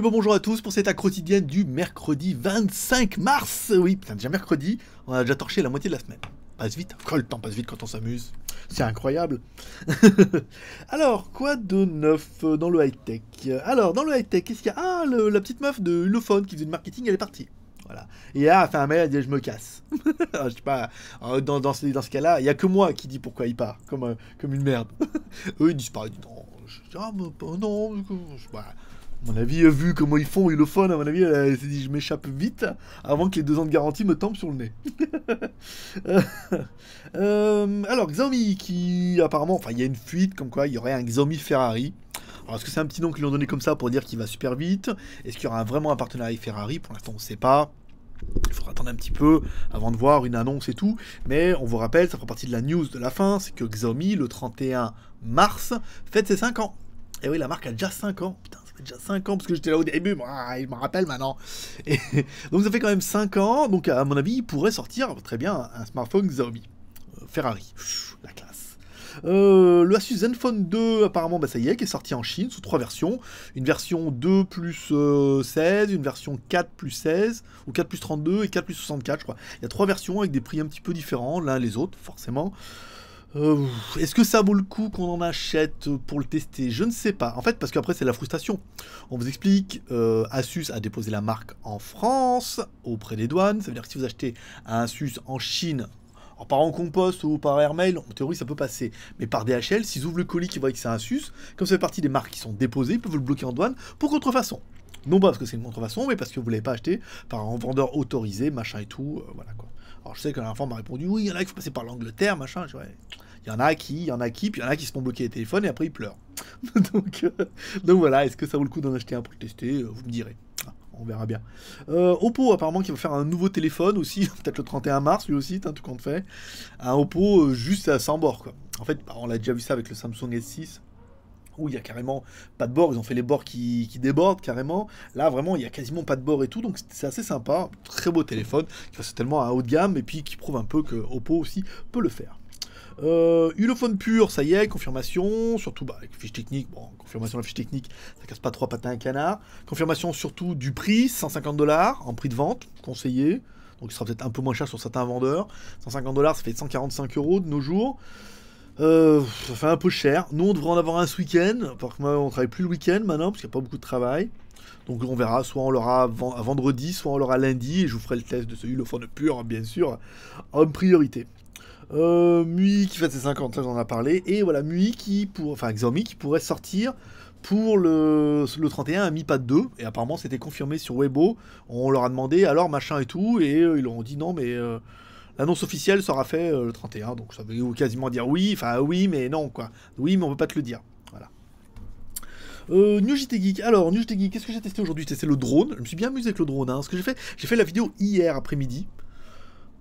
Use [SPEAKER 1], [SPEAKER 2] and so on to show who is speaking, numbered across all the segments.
[SPEAKER 1] bonjour à tous pour cette accro quotidienne du mercredi 25 mars. Oui, putain, déjà mercredi, on a déjà torché la moitié de la semaine. Passe vite, quoi, le temps passe vite quand on s'amuse. C'est incroyable. Alors, quoi de neuf dans le high-tech Alors, dans le high-tech, qu'est-ce qu'il y a Ah, la petite meuf de LoPhone qui faisait du marketing, elle est partie. Voilà. Et là, elle a fait un mail, elle dit je me casse. je sais pas, euh, dans, dans ce, dans ce cas-là, il n'y a que moi qui dis pourquoi il part, comme, euh, comme une merde. Eux, ils disparaissent, non, oh, je, ah, mais, non, je, voilà mon avis, euh, vu comment ils font ils le font. à mon avis, elle, s'est dit je m'échappe vite avant que les deux ans de garantie me tombent sur le nez. Euh, alors, Xiaomi qui apparemment, enfin, il y a une fuite comme quoi il y aurait un Xomi Ferrari. Alors, est-ce que c'est un petit nom qu'ils l'ont donné comme ça pour dire qu'il va super vite Est-ce qu'il y aura vraiment un partenariat avec Ferrari Pour l'instant, on ne sait pas. Il faudra attendre un petit peu avant de voir une annonce et tout. Mais on vous rappelle, ça fera partie de la news de la fin c'est que Xomi, le 31 mars, fête ses 5 ans. Et eh oui, la marque a déjà 5 ans. Putain, ça fait déjà 5 ans parce que j'étais là au début, ah, il me rappelle maintenant. donc ça fait quand même 5 ans, donc à mon avis, il pourrait sortir très bien un smartphone Xiaomi. Euh, Ferrari, la classe. Euh, le Asus Zenfone 2, apparemment, bah, ça y est, qui est sorti en Chine sous trois versions. Une version 2 plus 16, euh, une version 4 plus 16, ou 4 plus 32 et 4 plus 64, je crois. Il y a trois versions avec des prix un petit peu différents l'un les autres, forcément. Euh, est-ce que ça vaut le coup qu'on en achète pour le tester Je ne sais pas. En fait, parce qu'après, c'est la frustration. On vous explique, euh, Asus a déposé la marque en France auprès des douanes. Ça veut dire que si vous achetez un Asus en Chine, en par en compost ou par airmail, en théorie, ça peut passer. Mais par DHL, s'ils ouvrent le colis qui voient que c'est un Asus, comme ça fait partie des marques qui sont déposées, ils peuvent le bloquer en douane pour contrefaçon. Non pas parce que c'est une contrefaçon, mais parce que vous l'avez pas acheté par un vendeur autorisé, machin et tout, euh, voilà quoi. Alors je sais que la m'a répondu, oui, il y en a qui faut passer par l'Angleterre, machin, Il y en a qui, il y en a qui, puis il y en a qui se font bloquer les téléphones et après ils pleurent. donc, euh, donc voilà, est-ce que ça vaut le coup d'en acheter un pour le tester euh, Vous me direz. Ah, on verra bien. Oppo, apparemment, qui va faire un nouveau téléphone aussi, peut-être le 31 mars, lui aussi, tout compte fait. Un Oppo juste à 100 bords, quoi. En fait, bah, on l'a déjà vu ça avec le Samsung S6 où il y a carrément pas de bord, ils ont fait les bords qui, débordent carrément. Là, vraiment, il y a quasiment pas de bord et tout, donc c'est assez sympa. Très beau téléphone qui reste tellement à haut de gamme et puis qui prouve un peu que Oppo aussi peut le faire. Euh, Ulophone pur, ça y est, confirmation, surtout bah, avec la fiche technique, bon, confirmation la fiche technique, ça casse pas trois patins à un canard. Confirmation surtout du prix, 150 dollars en prix de vente, conseillé, donc il sera peut-être un peu moins cher sur certains vendeurs. 150 dollars, ça fait 145 euros de nos jours. Euh, ça fait un peu cher. Nous, on devrait en avoir un ce week-end. Parce que on travaille plus le week-end maintenant, parce qu'il n'y a pas beaucoup de travail. Donc on verra, soit on l'aura vendredi, soit on l'aura lundi, et je vous ferai le test de celui ce de pur, bien sûr, en priorité. Euh, Mui qui fait ses 50, là j'en ai parlé, et voilà, Mui qui, pour, enfin Xiaomi qui pourrait sortir pour le, le 31 à Mi Pad 2, et apparemment c'était confirmé sur Weibo, on leur a demandé alors machin et tout, et euh, ils leur ont dit non mais... Euh, L'annonce officielle sera faite euh, le 31, donc ça veut quasiment dire oui, enfin oui, mais non, quoi. Oui, mais on peut pas te le dire. Voilà. Euh, New Alors, New qu'est-ce que j'ai testé aujourd'hui J'ai testé le drone. Je me suis bien amusé avec le drone. Hein. Ce que j'ai fait, j'ai fait la vidéo hier après-midi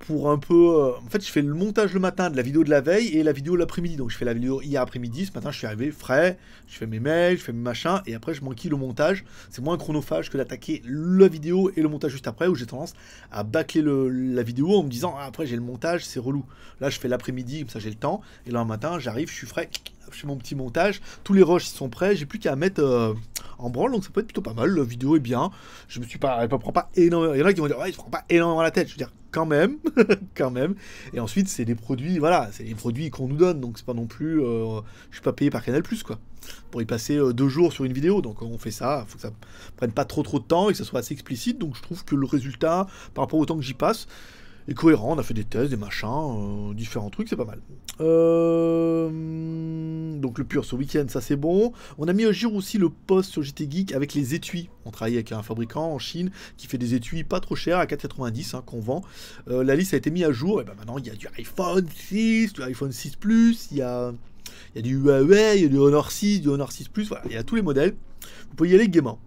[SPEAKER 1] pour un peu. Euh, en fait, je fais le montage le matin de la vidéo de la veille et la vidéo l'après-midi. Donc, je fais la vidéo hier après-midi. Ce matin, je suis arrivé frais, je fais mes mails, je fais mes machins et après, je manquille le montage. C'est moins chronophage que d'attaquer la vidéo et le montage juste après où j'ai tendance à bâcler la vidéo en me disant ah, après, j'ai le montage, c'est relou. Là, je fais l'après-midi, comme ça, j'ai le temps. Et là, un matin, j'arrive, je suis frais, je fais mon petit montage. Tous les rushs sont prêts. J'ai plus qu'à mettre. Euh, en branle, donc ça peut être plutôt pas mal. La vidéo est bien. Je me suis pas, elle prend pas énormément. Il y en a qui vont dire, ouais, il se prend pas énormément la tête. Je veux dire, quand même, quand même. Et ensuite, c'est des produits, voilà, c'est des produits qu'on nous donne, donc c'est pas non plus, euh, je suis pas payé par Canal Plus, quoi, pour y passer euh, deux jours sur une vidéo. Donc on fait ça, faut que ça prenne pas trop trop de temps et que ça soit assez explicite. Donc je trouve que le résultat, par rapport au temps que j'y passe, est cohérent. On a fait des tests, des machins, euh, différents trucs, c'est pas mal. Euh, donc le pur ce week-end, ça c'est bon. On a mis à jour aussi le poste sur JT Geek avec les étuis. On travaille avec un fabricant en Chine qui fait des étuis pas trop chers à 4,90 hein, qu'on vend. Euh, la liste a été mise à jour. Et ben maintenant il y a du iPhone 6, du iPhone 6 Plus, il y a du Huawei, il y a du Honor 6, du Honor 6 Plus, voilà, il y a tous les modèles. Vous pouvez y aller gaiement.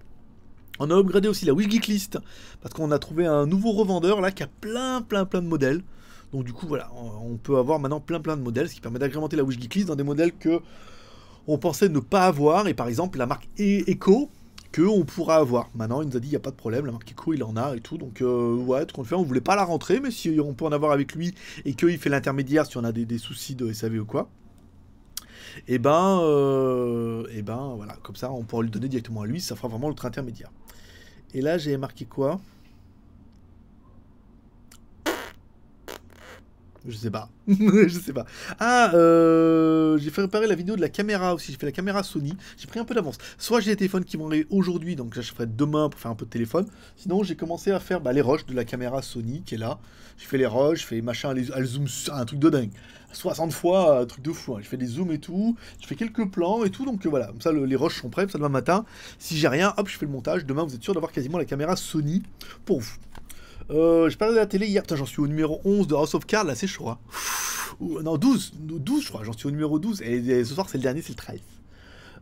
[SPEAKER 1] On a upgradé aussi la geek List parce qu'on a trouvé un nouveau revendeur là qui a plein plein plein de modèles. Donc du coup voilà, on peut avoir maintenant plein plein de modèles, ce qui permet d'agrémenter la Wish List dans des modèles que on pensait ne pas avoir. Et par exemple la marque e- Echo que on pourra avoir. Maintenant il nous a dit il n'y a pas de problème, la marque Echo il en a et tout. Donc euh, ouais, qu'on le fait, on voulait pas la rentrer, mais si on peut en avoir avec lui et qu'il fait l'intermédiaire si on a des, des soucis de SAV ou quoi et eh ben, et euh, eh ben voilà, comme ça on pourra le donner directement à lui, ça fera vraiment l'autre intermédiaire. Et là j'ai marqué quoi Je sais pas. je sais pas. Ah, euh, j'ai fait réparer la vidéo de la caméra aussi. J'ai fait la caméra Sony. J'ai pris un peu d'avance. Soit j'ai des téléphones qui vont arriver aujourd'hui, donc là, je ferai demain pour faire un peu de téléphone. Sinon, j'ai commencé à faire bah, les rushs de la caméra Sony qui est là. J'ai fait les rushs, j'ai fais machin, les, elle zoom, un truc de dingue. 60 fois, un truc de fou. Hein. Je fais des zooms et tout. Je fais quelques plans et tout. Donc euh, voilà, comme ça, les roches sont prêts. ça, demain matin, si j'ai rien, hop, je fais le montage. Demain, vous êtes sûr d'avoir quasiment la caméra Sony pour vous. Euh, je parlais de la télé hier, j'en suis au numéro 11 de House of Cards, là c'est chaud. Hein. Euh, non, 12, 12 je crois, j'en suis au numéro 12, et, ce soir c'est le dernier, c'est le 13.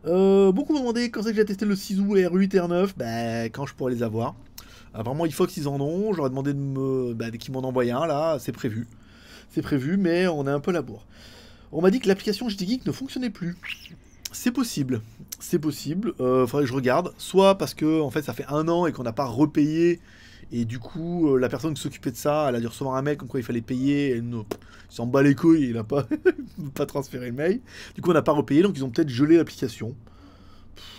[SPEAKER 1] Euh, beaucoup m'ont demandé quand c'est que j'ai testé le 6 Sisu R8 et R9, ben quand je pourrais les avoir. Vraiment il faut qu'ils en ont, j'aurais demandé de me, ben, qu'ils m'en envoient un là, c'est prévu. C'est prévu, mais on est un peu à la bourre. On m'a dit que l'application GT Geek ne fonctionnait plus. C'est possible, c'est possible. Euh, faudrait que je regarde. Soit parce que en fait ça fait un an et qu'on n'a pas repayé et du coup, euh, la personne qui s'occupait de ça, elle a dû recevoir un mail comme quoi il fallait payer. Elle nous, s'en bat les couilles, il n'a pas, pas transféré le mail. Du coup, on n'a pas repayé, donc ils ont peut-être gelé l'application.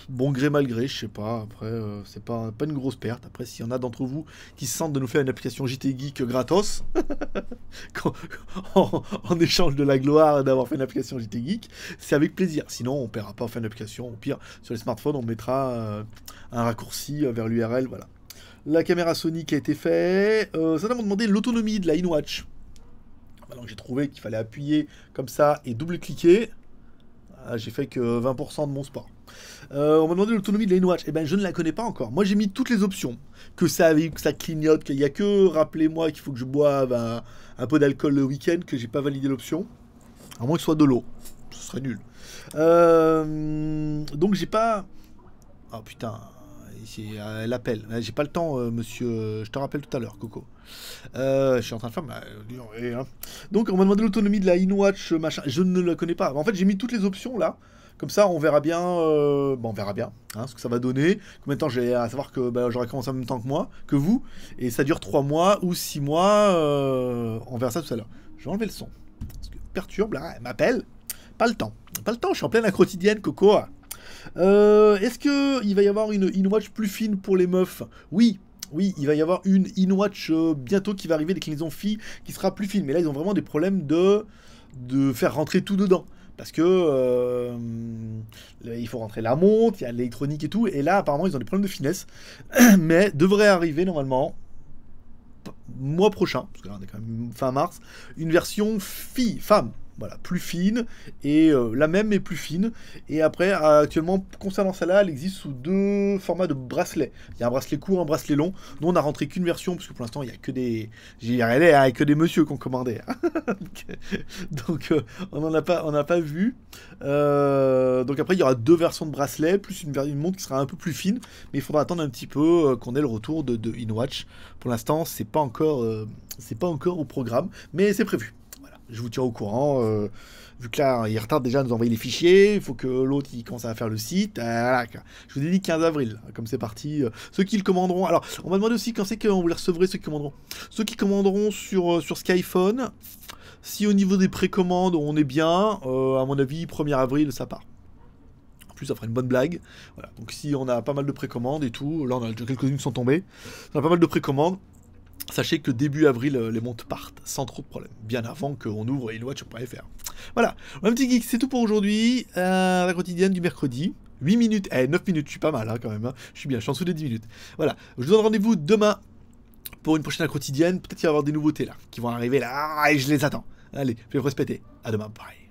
[SPEAKER 1] Bon gré, mal gré, je sais pas. Après, euh, c'est pas, pas une grosse perte. Après, s'il y en a d'entre vous qui se sentent de nous faire une application JT Geek gratos, en, échange de la gloire d'avoir fait une application JT Geek, c'est avec plaisir. Sinon, on ne paiera pas en fin application. Au pire, sur les smartphones, on mettra euh, un raccourci vers l'URL. Voilà. La caméra Sony qui a été faite. Ça euh, certains demandé l'autonomie de la InWatch. Alors j'ai trouvé qu'il fallait appuyer comme ça et double-cliquer. Ah, j'ai fait que 20% de mon sport. Euh, on m'a demandé l'autonomie de la InWatch. Eh ben, je ne la connais pas encore. Moi, j'ai mis toutes les options. Que ça, que ça clignote, qu'il n'y a que, rappelez-moi qu'il faut que je boive un, peu d'alcool le week-end, que j'ai pas validé l'option. À moins que ce soit de l'eau. Ce serait nul. Euh, donc, j'ai pas. Oh putain, elle appelle. Eh, j'ai pas le temps, euh, monsieur. Je te rappelle tout à l'heure, Coco. Euh, je suis en train de faire. Eh, hein. Donc, on m'a demandé l'autonomie de la InWatch, euh, machin. Je ne la connais pas. En fait, j'ai mis toutes les options là. Comme ça, on verra bien, on verra bien hein, ce que ça va donner. Combien de temps j'ai à savoir que bah, j'aurai commencé en même temps que moi, que vous, et ça dure 3 mois ou 6 mois. on verra ça tout à l'heure. Je vais enlever le son. Parce que perturbe, là, elle m'appelle. Pas le temps. Pas le temps, je suis en pleine quotidienne, Coco. Euh, est-ce qu'il va y avoir une in-watch plus fine pour les meufs Oui, oui, il va y avoir une in-watch euh, bientôt qui va arriver, des ont filles, qui sera plus fine. Mais là, ils ont vraiment des problèmes de, de faire rentrer tout dedans. Parce que euh, il faut rentrer la montre, il y a l'électronique et tout. Et là, apparemment, ils ont des problèmes de finesse. Mais devrait arriver normalement mois prochain, parce que est quand même fin mars, une version fille, femme, voilà, plus fine, et euh, la même mais plus fine. Et après, actuellement, concernant celle-là, elle existe sous deux formats de bracelet, Il y a un bracelet court, un bracelet long. Nous, on a rentré qu'une version, parce que pour l'instant, il n'y a que des... Hein, il n'y hein, que des messieurs qu'on commandait. Hein. donc, euh, euh, on n'en a pas, on n'a pas vu. donc après, il y aura deux versions de bracelet, plus une, une, montre qui sera un peu plus fine. Mais il faudra attendre un petit peu qu'on ait le retour de, de InWatch. Pour l'instant, c'est pas encore... c'est pas encore au programme, mais c'est prévu je vous tiens au courant. Euh, vu que là, il retarde déjà à nous envoyer les fichiers, il faut que l'autre il commence à faire le site. Euh, je vous ai dit 15 avril, comme c'est parti. Euh, ceux qui le commanderont, alors on va demander aussi quand c'est qu'on vous les recevrez, ceux qui commanderont. Ceux qui commanderont sur, sur Skyphone, si au niveau des précommandes on est bien, à mon avis, 1er avril ça part. En plus, ça fera une bonne blague. donc si on a pas mal de précommandes et tout, là on a quelques-unes sont tombées, on a pas mal de précommandes. Sachez que début avril, euh, les montes partent sans trop de problèmes, bien avant qu'on ouvre ilwatch.fr. Voilà, un petit geek, c'est tout pour aujourd'hui. Euh, la quotidienne du mercredi. 8 minutes, 9 eh, minutes, je suis pas mal hein, quand même, hein. je suis bien, je suis en dessous des 10 minutes. Voilà, je vous donne rendez-vous demain pour une prochaine quotidienne, peut-être qu'il va y avoir des nouveautés là, qui vont arriver là, et je les attends. Allez, je vais vous respecter, à demain, bye.